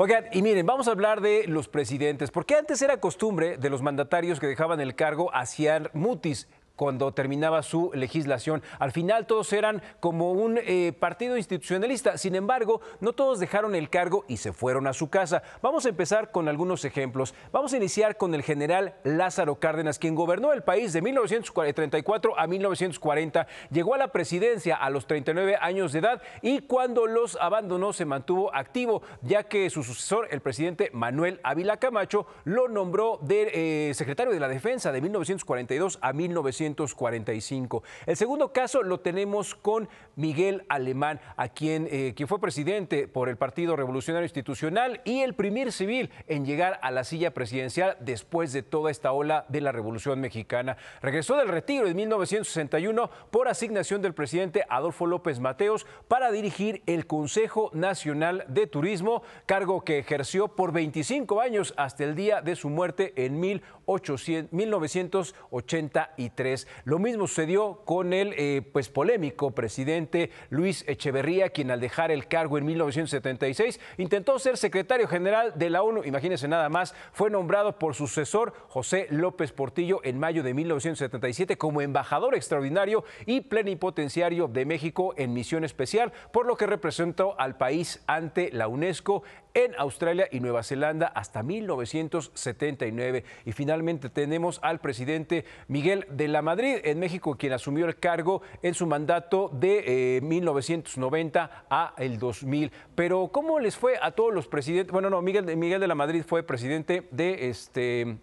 Oigan, y miren, vamos a hablar de los presidentes, porque antes era costumbre de los mandatarios que dejaban el cargo hacían mutis cuando terminaba su legislación. Al final todos eran como un eh, partido institucionalista, sin embargo, no todos dejaron el cargo y se fueron a su casa. Vamos a empezar con algunos ejemplos. Vamos a iniciar con el general Lázaro Cárdenas, quien gobernó el país de 1934 a 1940. Llegó a la presidencia a los 39 años de edad y cuando los abandonó se mantuvo activo, ya que su sucesor, el presidente Manuel Ávila Camacho, lo nombró de, eh, secretario de la Defensa de 1942 a 1940. El segundo caso lo tenemos con Miguel Alemán, a eh, quien, fue presidente por el Partido Revolucionario Institucional y el primer civil en llegar a la silla presidencial después de toda esta ola de la Revolución Mexicana. Regresó del retiro en 1961 por asignación del presidente Adolfo López Mateos para dirigir el Consejo Nacional de Turismo, cargo que ejerció por 25 años hasta el día de su muerte en 1800, 1983. Lo mismo sucedió con el eh, pues, polémico presidente Luis Echeverría, quien al dejar el cargo en 1976 intentó ser secretario general de la ONU. Imagínense nada más, fue nombrado por sucesor José López Portillo en mayo de 1977 como embajador extraordinario y plenipotenciario de México en misión especial, por lo que representó al país ante la UNESCO en Australia y Nueva Zelanda hasta 1979. Y finalmente tenemos al presidente Miguel de la Madrid en México, quien asumió el cargo en su mandato de 1990 eh, a el 2000. Pero ¿cómo les fue a todos los presidentes? Bueno, no, Miguel, Miguel de la Madrid fue presidente de este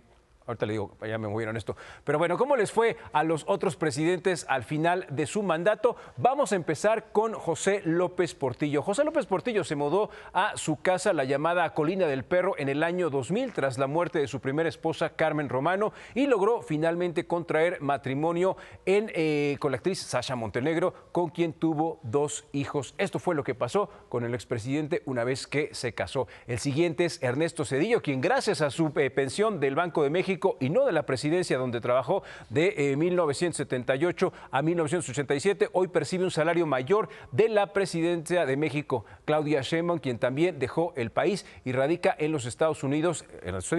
Ahorita le digo, ya me movieron esto. Pero bueno, ¿cómo les fue a los otros presidentes al final de su mandato? Vamos a empezar con José López Portillo. José López Portillo se mudó a su casa, la llamada Colina del Perro, en el año 2000, tras la muerte de su primera esposa, Carmen Romano, y logró finalmente contraer matrimonio eh, con la actriz Sasha Montenegro, con quien tuvo dos hijos. Esto fue lo que pasó con el expresidente una vez que se casó. El siguiente es Ernesto Cedillo, quien gracias a su eh, pensión del Banco de México, y no de la presidencia donde trabajó de 1978 eh, a 1987. Hoy percibe un salario mayor de la presidencia de México, Claudia Sheinbaum, quien también dejó el país y radica en los Estados Unidos,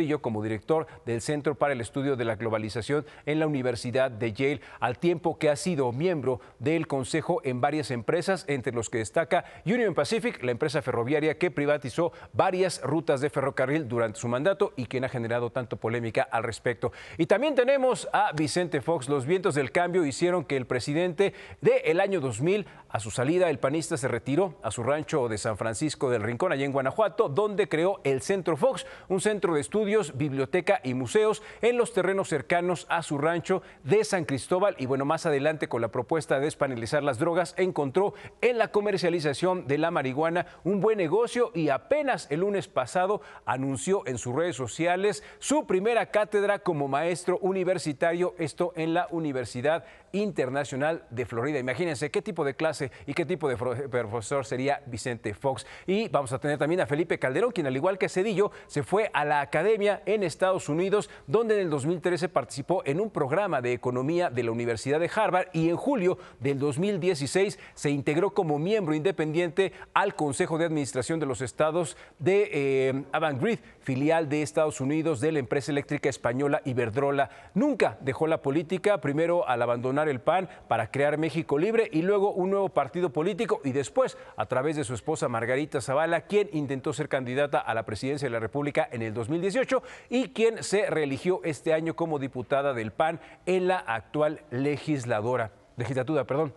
yo como director del Centro para el Estudio de la Globalización en la Universidad de Yale, al tiempo que ha sido miembro del Consejo en varias empresas, entre los que destaca Union Pacific, la empresa ferroviaria que privatizó varias rutas de ferrocarril durante su mandato y quien ha generado tanto polémica al respecto. Y también tenemos a Vicente Fox. Los vientos del cambio hicieron que el presidente del año 2000, a su salida, el panista se retiró a su rancho de San Francisco del Rincón, allá en Guanajuato, donde creó el Centro Fox, un centro de estudios, biblioteca y museos en los terrenos cercanos a su rancho de San Cristóbal. Y bueno, más adelante, con la propuesta de despanalizar las drogas, encontró en la comercialización de la marihuana un buen negocio y apenas el lunes pasado anunció en sus redes sociales su primera cátedra como maestro universitario, esto en la Universidad Internacional de Florida. Imagínense qué tipo de clase y qué tipo de profesor sería Vicente Fox. Y vamos a tener también a Felipe Calderón, quien al igual que Cedillo, se fue a la academia en Estados Unidos, donde en el 2013 participó en un programa de economía de la Universidad de Harvard y en julio del 2016 se integró como miembro independiente al Consejo de Administración de los Estados de avant eh, Avangrid, filial de Estados Unidos de la empresa eléctrica española española Iberdrola. Nunca dejó la política, primero al abandonar el PAN para crear México Libre y luego un nuevo partido político y después a través de su esposa Margarita Zavala, quien intentó ser candidata a la presidencia de la República en el 2018 y quien se reeligió este año como diputada del PAN en la actual legisladora, legislatura, perdón.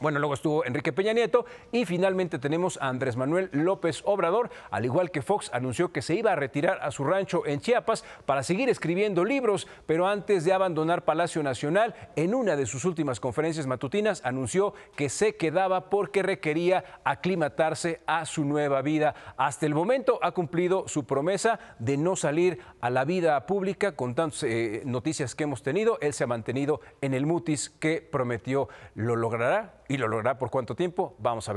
Bueno, luego estuvo Enrique Peña Nieto y finalmente tenemos a Andrés Manuel López Obrador, al igual que Fox anunció que se iba a retirar a su rancho en Chiapas para seguir escribiendo libros, pero antes de abandonar Palacio Nacional, en una de sus últimas conferencias matutinas anunció que se quedaba porque requería aclimatarse a su nueva vida. Hasta el momento ha cumplido su promesa de no salir a la vida pública con tantas eh, noticias que hemos tenido. Él se ha mantenido en el mutis que prometió. ¿Lo logrará? y lo logrará por cuánto tiempo, vamos a ver.